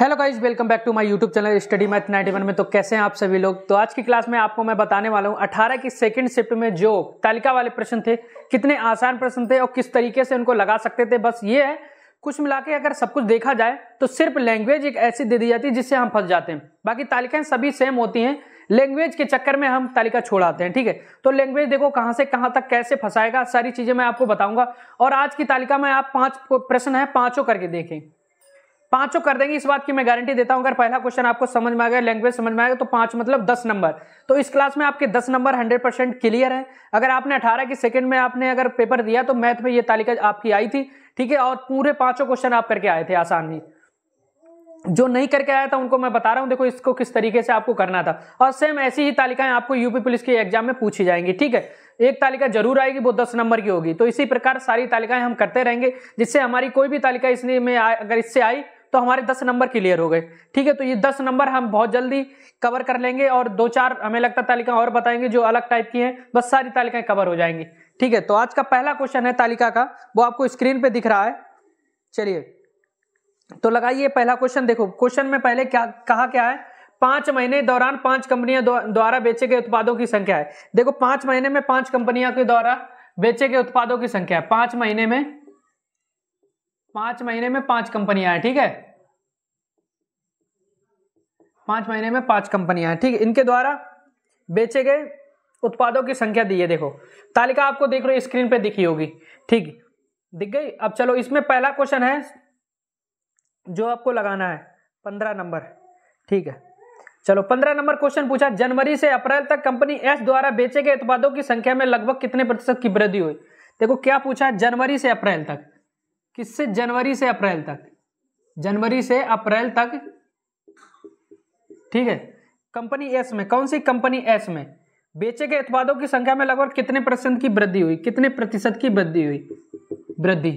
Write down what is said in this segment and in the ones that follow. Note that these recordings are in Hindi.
hello guys welcome back to my YouTube channel study math one में तो कैसे हैं आप सभी लोग तो आज की क्लास में आपको मैं बताने वाला हूं 18 की सेकंड शिफ्ट में जो तालिका वाले प्रश्न थे कितने आसान प्रश्न थे और किस तरीके से उनको लगा सकते थे बस ये है कुछ मिला के अगर सब कुछ देखा जाए तो सिर्फ लैंग्वेज एक ऐसी दे दी जाती है जिससे हम फंस जाते हैं बाकी तालिकाएं सभी सेम होती हैं लैंग्वेज के चक्कर में हम तालिका छोड़ाते हैं ठीक है तो लैंग्वेज देखो कहाँ से कहाँ तक कैसे फंसाएगा सारी चीज़ें मैं आपको बताऊंगा और आज की तालिका में आप पाँच प्रश्न है पाँचों करके देखें पांचों कर देंगे इस बात की मैं गारंटी देता हूं अगर पहला क्वेश्चन आपको समझ में आ गया लैंग्वेज समझ में आ गया तो पांच मतलब दस नंबर तो इस क्लास में आपके दस नंबर हंड्रेड परसेंट क्लियर है अगर आपने अठारह की सेकंड में आपने अगर पेपर दिया तो मैथ में ये तालिका आपकी आई थी ठीक है और पूरे पांचों क्वेश्चन आप करके आए थे आसान जो नहीं करके आया था उनको मैं बता रहा हूं देखो इसको किस तरीके से आपको करना था और सेम ऐसी ही तालिकाएं आपको यूपी पुलिस के एग्जाम में पूछी जाएंगी ठीक है एक तालिका जरूर आएगी वो दस नंबर की होगी तो इसी प्रकार सारी तालिकाएं हम करते रहेंगे जिससे हमारी कोई भी तालिका इसने में अगर इससे आई तो हमारे दस नंबर क्लियर हो गए ठीक है तो ये दस नंबर हम बहुत जल्दी कवर कर लेंगे और दो चार हमें लगता है तालिका और बताएंगे जो अलग टाइप की हैं बस सारी तालिकाएं कवर हो जाएंगी ठीक है तो आज का पहला क्वेश्चन है तालिका का वो आपको स्क्रीन पे दिख रहा है चलिए तो लगाइए पहला क्वेश्चन देखो क्वेश्चन में पहले क्या कहा क्या है पांच महीने दौरान पांच कंपनियां द्वारा बेचे गए उत्पादों की संख्या है देखो पांच महीने में पांच कंपनियों के द्वारा बेचे गए उत्पादों की संख्या है पांच महीने में पांच महीने में पांच कंपनियां हैं ठीक है पांच महीने में पांच कंपनियां हैं ठीक है इनके द्वारा बेचे गए उत्पादों की संख्या दी है देखो तालिका आपको देख रहे स्क्रीन पे दिखी होगी ठीक दिख गई अब चलो इसमें पहला क्वेश्चन है जो आपको लगाना है पंद्रह नंबर ठीक है चलो पंद्रह नंबर क्वेश्चन पूछा जनवरी से अप्रैल तक कंपनी एस द्वारा बेचे गए उत्पादों की संख्या में लगभग कितने प्रतिशत की वृद्धि हुई देखो क्या पूछा जनवरी से अप्रैल तक किससे जनवरी से अप्रैल तक जनवरी से अप्रैल तक ठीक है कंपनी एस में कौन सी कंपनी एस में बेचे गए उत्पादों की संख्या में लगभग कितने परसेंट की वृद्धि हुई कितने प्रतिशत की वृद्धि हुई वृद्धि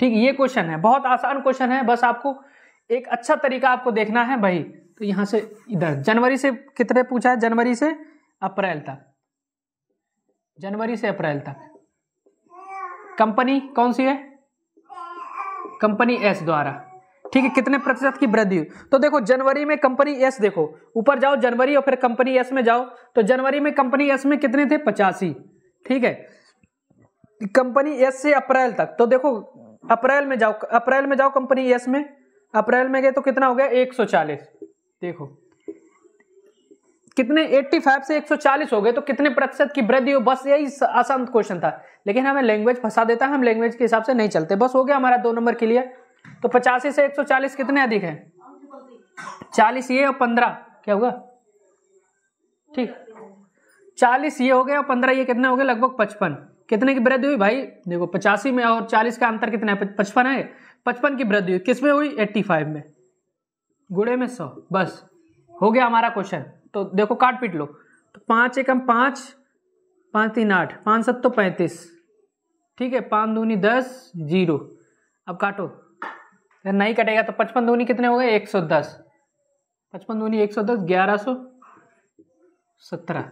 ठीक ये क्वेश्चन है बहुत आसान क्वेश्चन है बस आपको एक अच्छा तरीका आपको देखना है भाई तो यहां से इधर जनवरी से कितने पूछा है जनवरी से अप्रैल तक जनवरी से अप्रैल तक कंपनी कौन सी है कंपनी एस द्वारा ठीक है कितने प्रतिशत की वृद्धि तो देखो जनवरी में कंपनी एस देखो ऊपर जाओ जनवरी और फिर कंपनी एस में जाओ तो जनवरी में कंपनी एस में कितने थे पचासी ठीक है कंपनी एस से अप्रैल तक तो देखो अप्रैल में जाओ अप्रैल में जाओ कंपनी एस में अप्रैल में गए तो कितना हो गया 140 देखो कितने 85 से 140 हो गए तो कितने प्रतिशत की वृद्धि हो बस यही आसान क्वेश्चन था लेकिन हमें लैंग्वेज फंसा देता है हम लैंग्वेज के हिसाब से नहीं चलते बस हो गया हमारा दो नंबर क्लियर तो पचासी से 140 कितने अधिक है चालीस ये और पंद्रह क्या होगा ठीक चालीस ये हो गया और पंद्रह ये कितने हो गए लगभग पचपन कितने की वृद्धि हुई भाई देखो पचासी में और चालीस का अंतर कितना है पचपन है पचपन की वृद्धि हुई किस में हुई एट्टी फाइव में गुड़े में सौ बस हो गया हमारा क्वेश्चन तो देखो काट पीट लो तो पाँच एकम पाँच पाँच तीन आठ पाँच सत्तो तो पैंतीस ठीक है पाँच दूनी दस जीरो अब काटो अगर नहीं कटेगा तो पचपन दूनी कितने हो गए एक सौ दस पचपन दूनी एक सौ दस ग्यारह सौ सत्रह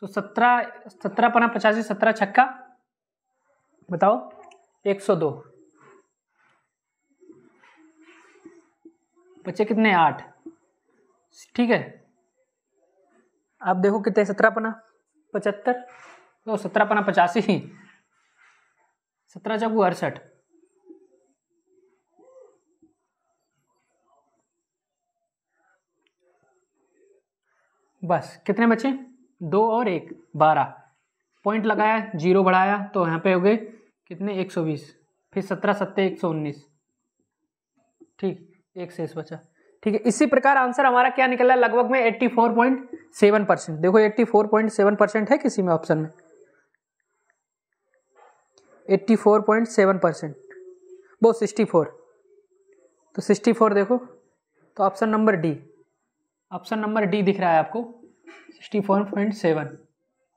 सो सत्रह सत्रह पना पचासी सत्रह छक्का बताओ एक सौ दो बच्चे कितने आठ ठीक है आप देखो कितने सत्रह पना पचहत्तर तो सत्रह पना पचासी ही सत्रह चौकू अड़सठ बस कितने बचे दो और एक बारह पॉइंट लगाया जीरो बढ़ाया तो यहाँ पे हो गए कितने एक सौ बीस फिर सत्रह सत्तर एक सौ उन्नीस ठीक एक शेष बचा ठीक है इसी प्रकार आंसर हमारा क्या निकल रहा है लगभग में eighty four point seven percent देखो eighty four point seven percent है किसी में ऑप्शन में eighty four point seven percent बो सिक्सटी फोर तो सिक्सटी फोर देखो तो option number D option number D दिख रहा है आपको sixty four point seven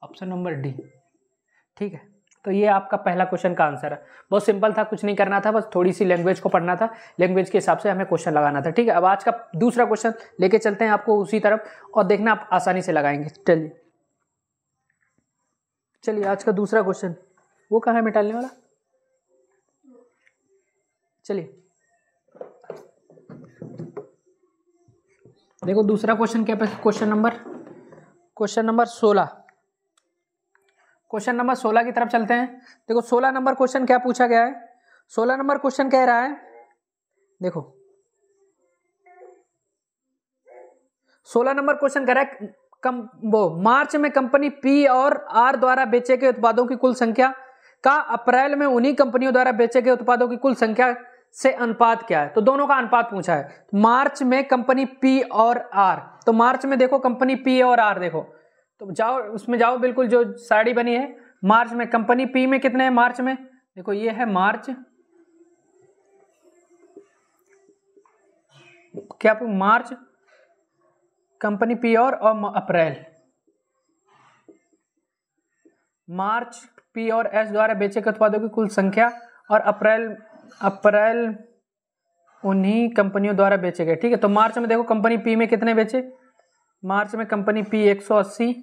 option number D ठीक है तो ये आपका पहला क्वेश्चन का आंसर है बहुत सिंपल था कुछ नहीं करना था बस थोड़ी सी लैंग्वेज को पढ़ना था लैंग्वेज के हिसाब से हमें क्वेश्चन लगाना था ठीक है अब आज का दूसरा क्वेश्चन लेके चलते हैं आपको उसी तरफ और देखना आप आसानी से लगाएंगे चलिए चलिए आज का दूसरा क्वेश्चन वो कहाँ है मिटालने वाला चलिए देखो दूसरा क्वेश्चन क्या क्वेश्चन नंबर क्वेश्चन नंबर सोलह क्वेश्चन नंबर सोलह की तरफ चलते हैं देखो सोलह नंबर क्वेश्चन क्या पूछा गया है सोलह नंबर क्वेश्चन कह रहा है देखो सोलह नंबर क्वेश्चन कह रहा है कम वो मार्च में कंपनी पी और आर द्वारा बेचे गए उत्पादों की कुल संख्या का अप्रैल में उन्हीं कंपनियों द्वारा बेचे गए उत्पादों की कुल संख्या से अनुपात क्या है तो दोनों का अनुपात पूछा है मार्च में कंपनी पी और आर तो मार्च में देखो कंपनी पी और आर देखो तो जाओ उसमें जाओ बिल्कुल जो साड़ी बनी है मार्च में कंपनी पी में कितने हैं मार्च में देखो ये है मार्च क्या मार्च कंपनी पी और, और अप्रैल मार्च पी और एस द्वारा बेचे गए उत्पादों की कुल संख्या और अप्रैल अप्रैल उन्हीं कंपनियों द्वारा बेचे गए ठीक है तो मार्च में देखो कंपनी पी में कितने बेचे मार्च में कंपनी पी 180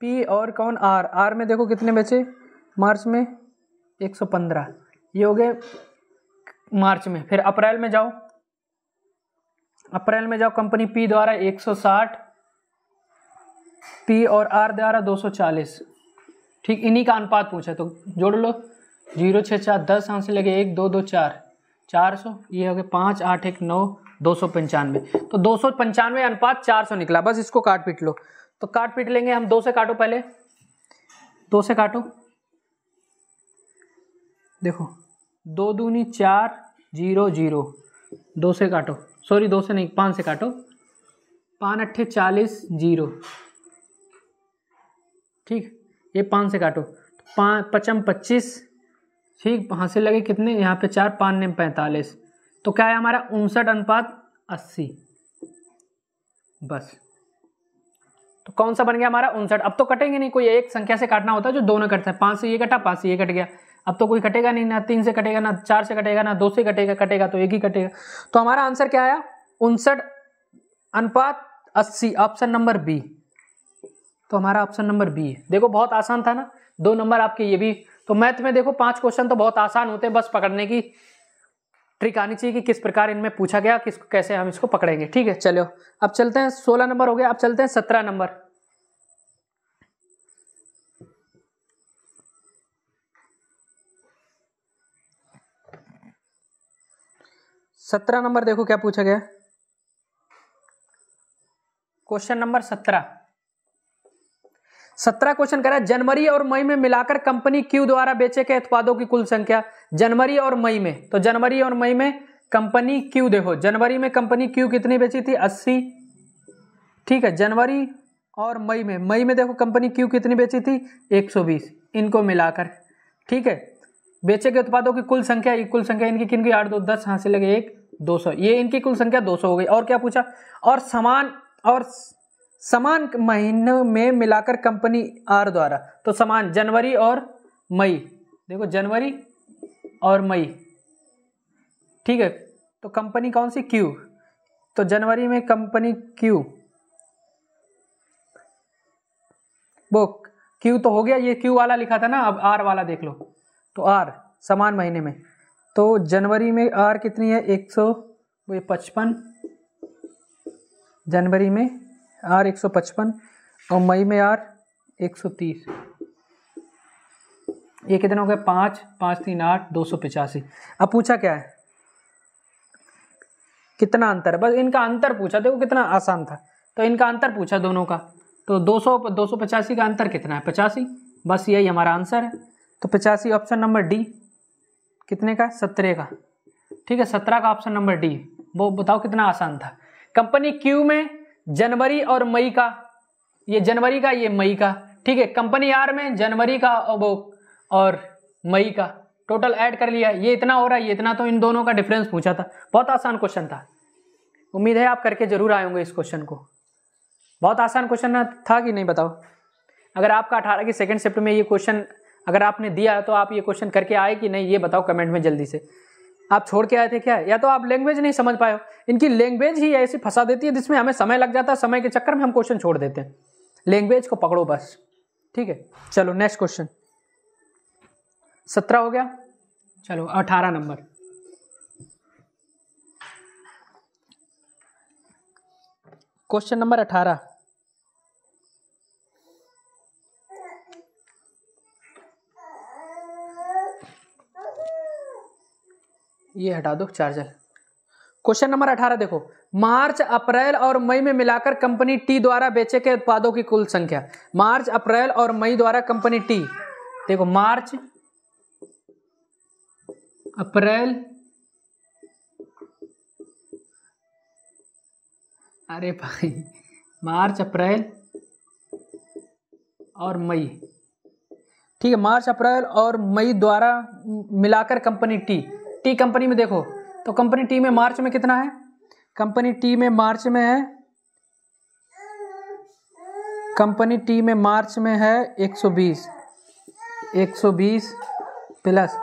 पी और कौन आर आर में देखो कितने बचे मार्च में 115 ये हो गए मार्च में फिर अप्रैल में जाओ अप्रैल में जाओ कंपनी पी द्वारा 160 पी और आर द्वारा 240 ठीक इन्हीं का अनुपात पूछा तो जोड़ लो जीरो छः चार दस आंसर से लगे एक दो दो चार चार सौ ये हो गए पाँच आठ एक नौ दो सौ पंचानवे तो दो सौ पंचानवे अनुपात चार सौ निकला बस इसको काट पीट लो तो काट पीट लेंगे हम दो से काटो पहले दो से काटो देखो दो दूनी चार जीरो जीरो दो से काटो सॉरी दो से नहीं पाँच से काटो पाँच अट्ठे चालीस जीरो ठीक ये पाँच से काटो तो पाँच पचम पच्चीस ठीक से लगे कितने यहाँ पे चार पाँच ने पैंतालीस तो क्या है हमारा उनसठ अनुपात अस्सी बस तो कौन सा बन गया हमारा उनसठ अब तो कटेंगे नहीं कोई एक संख्या से काटना होता है जो दोनों कटता है पाँच से ये कटा पाँच से ये कट गया अब तो कोई कटेगा नहीं ना तीन से कटेगा ना चार से कटेगा ना दो से कटेगा कटेगा तो एक ही कटेगा तो हमारा आंसर क्या आया उनसठ अनुपात अस्सी ऑप्शन नंबर बी तो हमारा ऑप्शन नंबर बी है देखो बहुत आसान था ना दो नंबर आपके ये भी तो मैथ में देखो पांच क्वेश्चन तो बहुत आसान होते हैं बस पकड़ने की ट्रिक आनी चाहिए कि किस प्रकार इनमें पूछा गया किस कैसे हम इसको पकड़ेंगे ठीक है चलो अब चलते हैं सोलह नंबर हो गया अब चलते हैं सत्रह नंबर सत्रह नंबर देखो क्या पूछा गया क्वेश्चन नंबर सत्रह सत्रह क्वेश्चन करा जनवरी और मई में मिलाकर कंपनी क्यू द्वारा बेचे गए उत्पादों की कुल संख्या जनवरी और मई में तो जनवरी और मई में कंपनी क्यू देखो जनवरी में कंपनी क्यू कितनी बेची थी अस्सी ठीक है जनवरी और मई में मई में देखो कंपनी क्यू कितनी बेची थी 120 इनको मिलाकर ठीक है बेचे गए उत्पादों की कुल संख्या कुल संख्या इनकी किन की आठ दो दस हाँ से लगे एक दो सौ ये इनकी कुल संख्या दो सौ हो गई और क्या पूछा और समान और समान महीनों में मिलाकर कंपनी आर द्वारा तो समान जनवरी और मई देखो जनवरी और मई ठीक है तो कंपनी कौन सी क्यू तो जनवरी में कंपनी क्यू वो क्यू तो हो गया ये क्यू वाला लिखा था ना अब आर वाला देख लो तो आर समान महीने में तो जनवरी में आर कितनी है एक सौ पचपन जनवरी में आर 155 और मई में आर 130 ये कितने हो गए पाँच पाँच तीन आठ दो सौ पिचासी अब पूछा क्या है कितना अंतर बस इनका अंतर पूछा देखो कितना आसान था तो इनका अंतर पूछा दोनों का तो दो सौ दो सौ पचासी का अंतर कितना है पचासी बस यही हमारा आंसर है तो पचासी ऑप्शन नंबर डी कितने का सत्रह का ठीक है सत्रह का ऑप्शन नंबर डी वो बताओ कितना आसान था कंपनी क्यू में जनवरी और मई का ये जनवरी का ये मई का ठीक है कंपनी आर में जनवरी का वो और मई का टोटल ऐड कर लिया ये इतना हो रहा है ये इतना तो इन दोनों का डिफरेंस पूछा था बहुत आसान क्वेश्चन था उम्मीद है आप करके जरूर आए होंगे इस क्वेश्चन को बहुत आसान क्वेश्चन था कि नहीं बताओ अगर आपका अठारह की सेकेंड शिफ्ट में ये क्वेश्चन अगर आपने दिया तो आप ये क्वेश्चन करके आए कि नहीं ये बताओ कमेंट में जल्दी से आप छोड़ के आए थे क्या या तो आप लैंग्वेज नहीं समझ पाए हो इनकी लैंग्वेज ही ऐसी फंसा देती है जिसमें हमें समय लग जाता है समय के चक्कर में हम क्वेश्चन छोड़ देते हैं लैंग्वेज को पकड़ो बस ठीक है चलो नेक्स्ट क्वेश्चन सत्रह हो गया चलो अठारह नंबर क्वेश्चन नंबर अठारह ये हटा दो चार्जर क्वेश्चन नंबर अठारह देखो मार्च अप्रैल और मई में मिलाकर कंपनी टी द्वारा बेचे के उत्पादों की कुल संख्या मार्च अप्रैल और मई द्वारा कंपनी टी देखो मार्च अप्रैल अरे भाई मार्च अप्रैल और मई ठीक है मार्च अप्रैल और मई द्वारा मिलाकर कंपनी टी टी कंपनी में देखो तो कंपनी टी में मार्च में कितना है कंपनी टी में मार्च में है कंपनी टी में मार्च में है 120 120 प्लस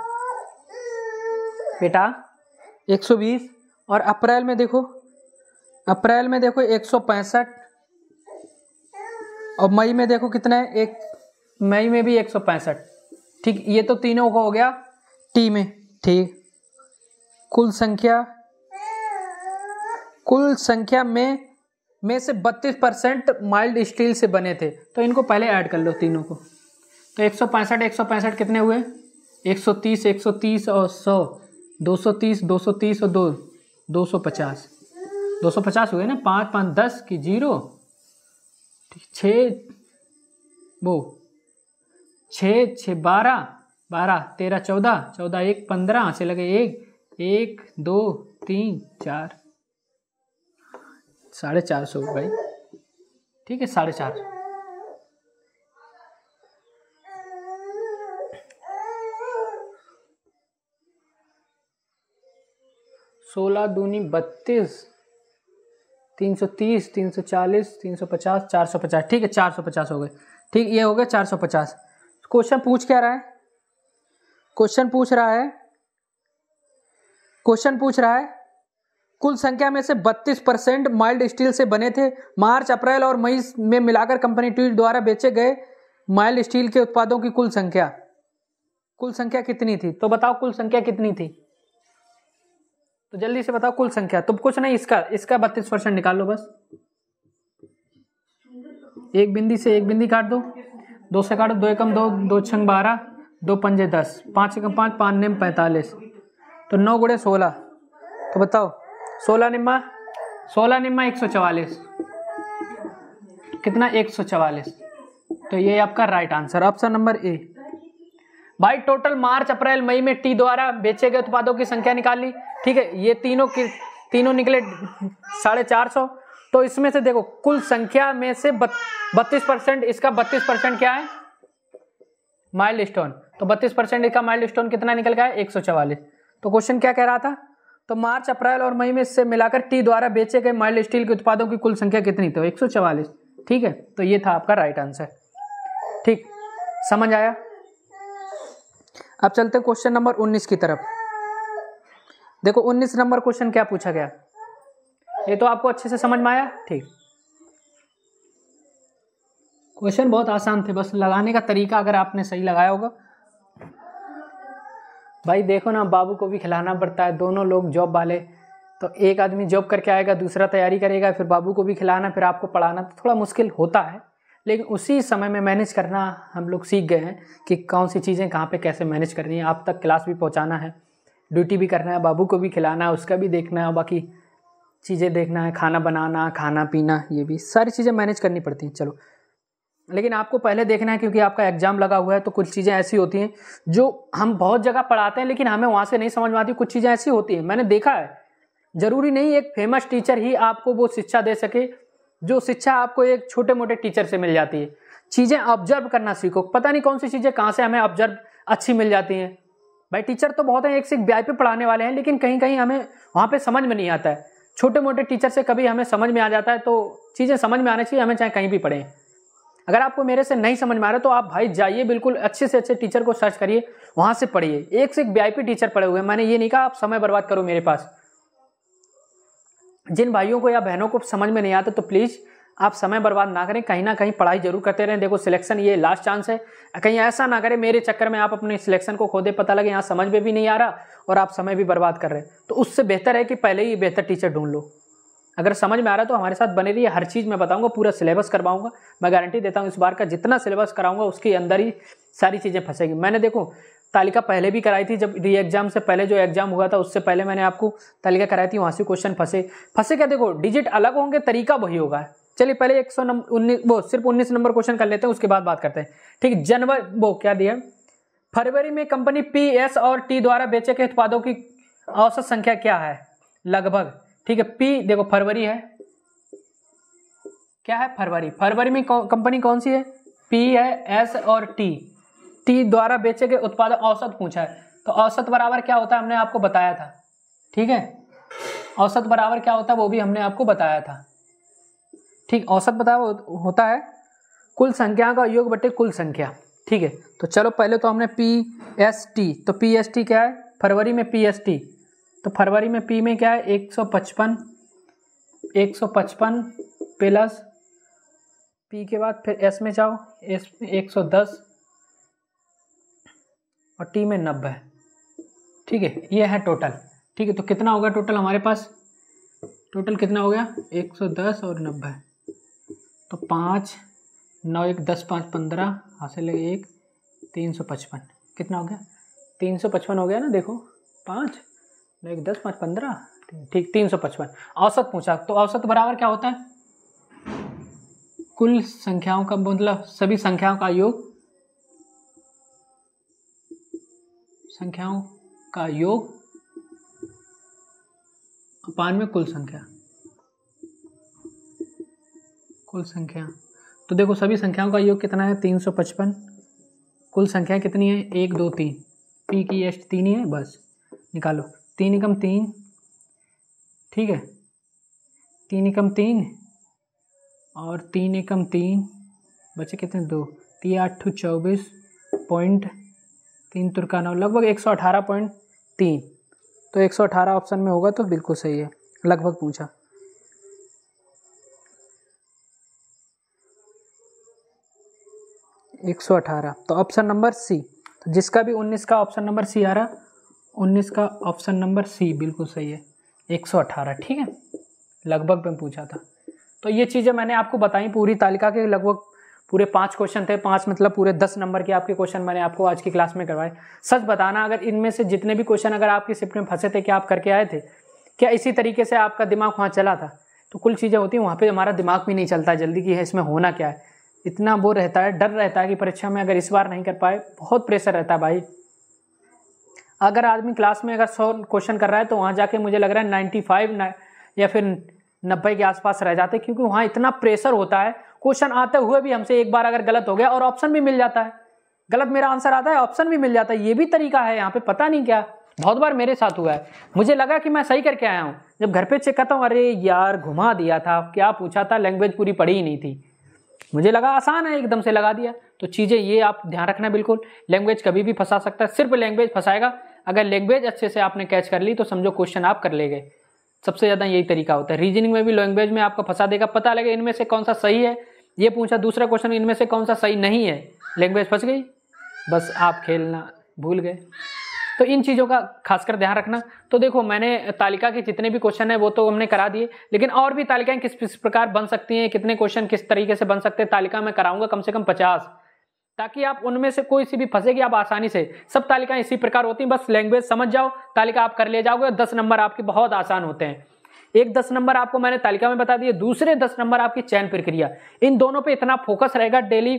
बेटा 120 और अप्रैल में देखो अप्रैल में देखो एक और मई में देखो कितना है एक मई में भी एक ठीक ये तो तीनों का हो गया टी में ठीक कुल संख्या कुल संख्या में में से 32 परसेंट माइल्ड स्टील से बने थे तो इनको पहले ऐड कर लो तीनों को तो एक सौ पैंसठ एक सौ पैंसठ कितने हुए एक सौ तीस एक सौ तीस और सौ दो सौ तीस दो सौ तीस और दो दो सौ पचास दो सौ पचास हुए ना पाँच पाँच दस की जीरो छ वो छः छः बारह बारह तेरह चौदह चौदह एक पंद्रह से लगे एक एक दो तीन चार साढ़े चार सौ भाई ठीक है साढ़े चार सोलह दूनी बत्तीस तीन सौ तीस तीन सौ चालीस तीन सौ पचास चार सौ पचास ठीक है चार सौ पचास हो गए ठीक ये हो गया चार सौ पचास क्वेश्चन पूछ क्या रहा है क्वेश्चन पूछ रहा है क्वेश्चन पूछ रहा है कुल संख्या में से 32 परसेंट माइल्ड स्टील से बने थे मार्च अप्रैल और मई में मिलाकर कंपनी ट्वीट द्वारा बेचे गए माइल्ड स्टील के उत्पादों की कुल संख्या कुल संख्या कितनी थी तो बताओ कुल संख्या कितनी थी तो जल्दी से बताओ कुल संख्या तो कुछ नहीं इसका इसका बत्तीस परसेंट निकाल लो बस एक बिंदी से एक बिंदी काट दो दो से काटो दो एकम दो दो छंग बारह दो पंजे दस पाँच एकम पाँच पाँच नेम पैंतालीस तो नौ गुड़े सोलह तो बताओ सोलह निम्मा सोलह निम्मा एक सौ चवालीस कितना एक सौ चवालीस तो ये आपका right answer option number A भाई टोटल मार्च अप्रैल मई में टी द्वारा बेचे गए उत्पादों की संख्या निकाली ठीक है ये तीनों की तीनों निकले साढ़े चार सौ तो इसमें से देखो कुल संख्या में से बत्तीस परसेंट इसका बत्तीस परसेंट क्या है माइल स्टोन तो बत्तीस परसेंट इसका माइल स्टोन कितना निकल गया है एक सौ चवालीस तो क्वेश्चन क्या कह रहा था तो मार्च अप्रैल और मई में इससे मिलाकर टी द्वारा बेचे गए माइल्ड स्टील के उत्पादों की कुल संख्या कितनी थी तो एक ठीक है तो ये था आपका राइट आंसर ठीक समझ आया अब चलते क्वेश्चन नंबर 19 की तरफ देखो 19 नंबर क्वेश्चन क्या पूछा गया ये तो आपको अच्छे से समझ में आया ठीक क्वेश्चन बहुत आसान थे बस लगाने का तरीका अगर आपने सही लगाया होगा भाई देखो ना बाबू को भी खिलाना पड़ता है दोनों लोग जॉब वाले तो एक आदमी जॉब करके आएगा दूसरा तैयारी करेगा फिर बाबू को भी खिलाना फिर आपको पढ़ाना तो थोड़ा मुश्किल होता है लेकिन उसी समय में मैनेज करना हम लोग सीख गए हैं कि कौन सी चीज़ें कहाँ पे कैसे मैनेज करनी है आप तक क्लास भी पहुँचाना है ड्यूटी भी करना है बाबू को भी खिलाना है उसका भी देखना है बाकी चीज़ें देखना है खाना बनाना खाना पीना ये भी सारी चीज़ें मैनेज करनी पड़ती हैं चलो लेकिन आपको पहले देखना है क्योंकि आपका एग्जाम लगा हुआ है तो कुछ चीज़ें ऐसी होती हैं जो हम बहुत जगह पढ़ाते हैं लेकिन हमें वहाँ से नहीं समझ में आती कुछ चीज़ें ऐसी होती हैं मैंने देखा है ज़रूरी नहीं एक फेमस टीचर ही आपको वो शिक्षा दे सके जो शिक्षा आपको एक छोटे मोटे टीचर से मिल जाती है चीज़ें ऑब्जर्व करना सीखो पता नहीं कौन सी चीज़ें कहाँ से हमें ऑब्जर्व अच्छी मिल जाती हैं भाई टीचर तो बहुत हैं एक से एक ब्याय पे पढ़ाने वाले हैं लेकिन कहीं कहीं हमें वहाँ पे समझ में नहीं आता है छोटे मोटे टीचर से कभी हमें समझ में आ जाता है तो चीज़ें समझ में आना चाहिए हमें चाहे कहीं भी पढ़ें अगर आपको मेरे से नहीं समझ में आ रहा तो आप भाई जाइए बिल्कुल अच्छे से अच्छे टीचर को सर्च करिए वहाँ से पढ़िए एक से एक वी टीचर पढ़े हुए हैं मैंने ये नहीं कहा आप समय बर्बाद करो मेरे पास जिन भाइयों को या बहनों को समझ में नहीं आता तो प्लीज़ आप समय बर्बाद ना करें कहीं ना कहीं पढ़ाई जरूर करते रहें देखो सिलेक्शन ये लास्ट चांस है कहीं ऐसा ना करें मेरे चक्कर में आप अपने सिलेक्शन को खोदे पता लगे यहाँ समझ में भी नहीं आ रहा और आप समय भी बर्बाद कर रहे हैं तो उससे बेहतर है कि पहले ही बेहतर टीचर ढूंढ लो अगर समझ में आ रहा है तो हमारे साथ बने रहिए हर चीज़ मैं बताऊंगा पूरा सिलेबस करवाऊंगा मैं गारंटी देता हूँ इस बार का जितना सिलेबस कराऊंगा उसके अंदर ही सारी चीज़ें फंसेगी मैंने देखो तालिका पहले भी कराई थी जब री एग्जाम से पहले जो एग्जाम हुआ था उससे पहले मैंने आपको तालिका कराई थी वहाँ से क्वेश्चन फंसे फंसे क्या देखो डिजिट अलग होंगे तरीका वही होगा चलिए पहले एक सौ नंबर उन्नीस वो सिर्फ उन्नीस नंबर क्वेश्चन कर लेते हैं उसके बाद बात करते हैं ठीक जनवरी वो क्या दिया फरवरी में कंपनी पी एस और टी द्वारा बेचे गए उत्पादों की औसत संख्या क्या है लगभग ठीक है पी देखो फरवरी है क्या है फरवरी फरवरी में कंपनी कौन सी है पी है एस और टी टी द्वारा बेचे गए उत्पाद औसत पूछा है तो औसत बराबर क्या होता है हमने आपको बताया था ठीक है औसत बराबर क्या होता है वो भी हमने आपको बताया था ठीक औसत बताया होता है कुल संख्या का योग बटे कुल संख्या ठीक है तो चलो पहले तो हमने पी एस टी तो पी एस टी क्या है फरवरी में पी एस टी तो फरवरी में पी में क्या है एक सौ पचपन एक सौ पचपन प्लस पी के बाद फिर एस में जाओ एस में एक सौ दस और टी में नब्बे ठीक है ये है टोटल ठीक है तो कितना होगा टोटल हमारे पास टोटल कितना हो गया एक सौ दस और नब्बे तो पाँच नौ एक दस पाँच पंद्रह हासिल एक तीन सौ पचपन कितना हो गया तीन सौ पचपन हो गया ना देखो पाँच एक दस पाँच पंद्रह ठीक तीन सौ पचपन औसत पूछा तो औसत बराबर क्या होता है कुल संख्याओं का मतलब सभी संख्याओं का योग संख्याओं का योग अपान में कुल संख्या कुल संख्या तो देखो सभी संख्याओं का योग कितना है तीन सौ पचपन कुल संख्या कितनी है एक दो तीन पी की एस्ट तीन ही है बस निकालो तीन एकम तीन ठीक है तीन एकम तीन और तीन एकम तीन बचे कितने दो ती आठ चौबीस पॉइंट तीन तुरकानव लगभग एक सौ अठारह पॉइंट तीन तो एक सौ अठारह ऑप्शन में होगा तो बिल्कुल सही है लगभग पूछा एक सौ अठारह तो ऑप्शन नंबर सी तो जिसका भी उन्नीस का ऑप्शन नंबर सी आ रहा उन्नीस का ऑप्शन नंबर सी बिल्कुल सही है एक सौ अठारह ठीक है लगभग मैं पूछा था तो ये चीज़ें मैंने आपको बताई पूरी तालिका के लगभग पूरे पाँच क्वेश्चन थे पाँच मतलब पूरे दस नंबर के आपके क्वेश्चन मैंने आपको आज की क्लास में करवाए सच बताना अगर इनमें से जितने भी क्वेश्चन अगर आपके शिफ्ट में फंसे थे क्या आप करके आए थे क्या इसी तरीके से आपका दिमाग वहाँ चला था तो कुल चीज़ें होती हैं वहाँ पे हमारा दिमाग भी नहीं चलता जल्दी कि है इसमें होना क्या है इतना वो रहता है डर रहता है कि परीक्षा में अगर इस बार नहीं कर पाए बहुत प्रेशर रहता है भाई अगर आदमी क्लास में अगर सौ क्वेश्चन कर रहा है तो वहाँ जाके मुझे लग रहा है नाइन्टी फाइव या फिर नब्बे के आसपास रह जाते क्योंकि वहाँ इतना प्रेशर होता है क्वेश्चन आते हुए भी हमसे एक बार अगर गलत हो गया और ऑप्शन भी मिल जाता है गलत मेरा आंसर आता है ऑप्शन भी मिल जाता है ये भी तरीका है यहाँ पे पता नहीं क्या बहुत बार मेरे साथ हुआ है मुझे लगा कि मैं सही करके आया हूँ जब घर पे चेक करता हूँ अरे यार घुमा दिया था क्या पूछा था लैंग्वेज पूरी पढ़ी ही नहीं थी मुझे लगा आसान है एकदम से लगा दिया तो चीज़ें ये आप ध्यान रखना बिल्कुल लैंग्वेज कभी भी फंसा सकता है सिर्फ लैंग्वेज फंसाएगा अगर लैंग्वेज अच्छे से आपने कैच कर ली तो समझो क्वेश्चन आप कर ले गए सबसे ज़्यादा यही तरीका होता है रीजनिंग में भी लैंग्वेज में आपको फंसा देगा पता लगे इनमें से कौन सा सही है ये पूछा दूसरा क्वेश्चन इनमें से कौन सा सही नहीं है लैंग्वेज फंस गई बस आप खेलना भूल गए तो इन चीज़ों का खासकर ध्यान रखना तो देखो मैंने तालिका के जितने भी क्वेश्चन है वो तो हमने करा दिए लेकिन और भी तालिकाएं किस किस प्रकार बन सकती हैं कितने क्वेश्चन किस तरीके से बन सकते हैं तालिका मैं कराऊंगा कम से कम पचास ताकि आप उनमें से कोई सी भी फंसेगी आप आसानी से सब तालिकाएं इसी प्रकार होती हैं बस लैंग्वेज समझ जाओ तालिका आप कर ले जाओगे दस नंबर आपके बहुत आसान होते हैं एक दस नंबर आपको मैंने तालिका में बता दिए दूसरे दस नंबर आपकी चयन प्रक्रिया इन दोनों पे इतना फोकस रहेगा डेली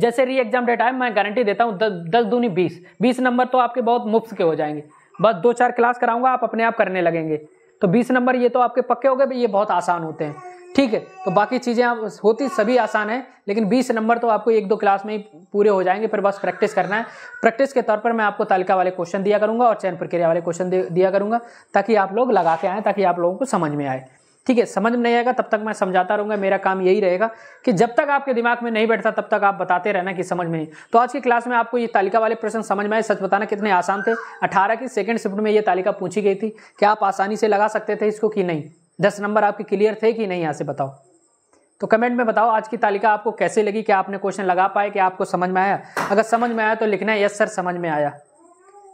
जैसे री एग्जाम डेट आए मैं गारंटी देता हूँ दस दूनी बीस बीस नंबर तो आपके बहुत मुफ्त के हो जाएंगे बस दो चार क्लास कराऊंगा आप अपने आप करने लगेंगे तो बीस नंबर ये तो आपके पक्के हो गए ये बहुत आसान होते हैं ठीक है तो बाकी चीज़ें आप होती सभी आसान है लेकिन बीस नंबर तो आपको एक दो क्लास में ही पूरे हो जाएंगे फिर बस प्रैक्टिस करना है प्रैक्टिस के तौर पर मैं आपको तालिका वाले क्वेश्चन दिया करूंगा और चयन प्रक्रिया वाले क्वेश्चन दिया करूंगा ताकि आप लोग लगा के आएँ ताकि आप लोगों को समझ में आए ठीक है समझ में नहीं आएगा तब तक मैं समझाता रहूंगा मेरा काम यही रहेगा कि जब तक आपके दिमाग में नहीं बैठता तब तक आप बताते रहना कि समझ में नहीं तो आज की क्लास में आपको ये तालिका वाले प्रश्न समझ में आए सच बताना कितने आसान थे अठारह की सेकेंड शिफ्ट में ये तालिका पूछी गई थी क्या आप आसानी से लगा सकते थे इसको कि नहीं दस नंबर आपके क्लियर थे कि नहीं यहाँ से बताओ तो कमेंट में बताओ आज की तालिका आपको कैसे लगी क्या आपने क्वेश्चन लगा पाए कि आपको समझ में आया अगर समझ में आया तो लिखना यस सर समझ में आया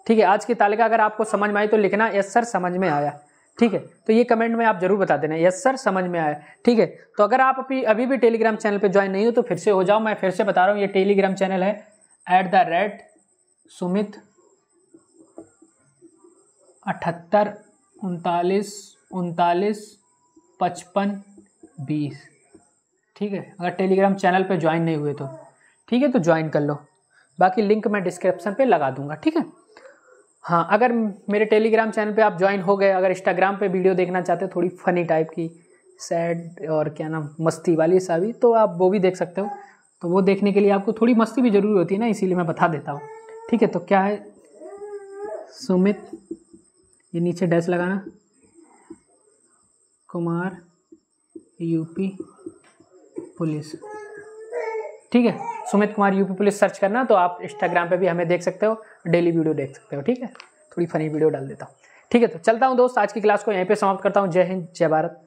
ठीक है आज की तालिका अगर आपको समझ में आई तो लिखना यस सर समझ में आया ठीक है तो ये कमेंट में आप जरूर बता देना यस सर समझ में आया ठीक है तो अगर आप अभी अभी भी टेलीग्राम चैनल पे ज्वाइन नहीं हो तो फिर से हो जाओ मैं फिर से बता रहा हूँ ये टेलीग्राम चैनल है एट द रेट सुमित अठहत्तर उनतालीस उनतालीस पचपन बीस ठीक है अगर टेलीग्राम चैनल पे ज्वाइन नहीं हुए तो ठीक है तो ज्वाइन कर लो बाकी लिंक मैं डिस्क्रिप्शन पे लगा दूंगा ठीक है हाँ अगर मेरे टेलीग्राम चैनल पे आप ज्वाइन हो गए अगर इंस्टाग्राम पे वीडियो देखना चाहते हो थोड़ी फनी टाइप की सैड और क्या नाम मस्ती वाली भी तो आप वो भी देख सकते हो तो वो देखने के लिए आपको थोड़ी मस्ती भी ज़रूरी होती है ना इसीलिए मैं बता देता हूँ ठीक है तो क्या है सुमित ये नीचे डैश लगाना कुमार यूपी पुलिस ठीक है Sumit Kumar UP police search करना तो आप इंस्टाग्राम पे भी हमें देख सकते हो डेली वीडियो देख सकते हो ठीक है थोड़ी फनी वीडियो डाल देता हूँ ठीक है तो चलता हूँ दोस्त आज की क्लास को यहीं पे समाप्त करता हूँ जय हिंद जय भारत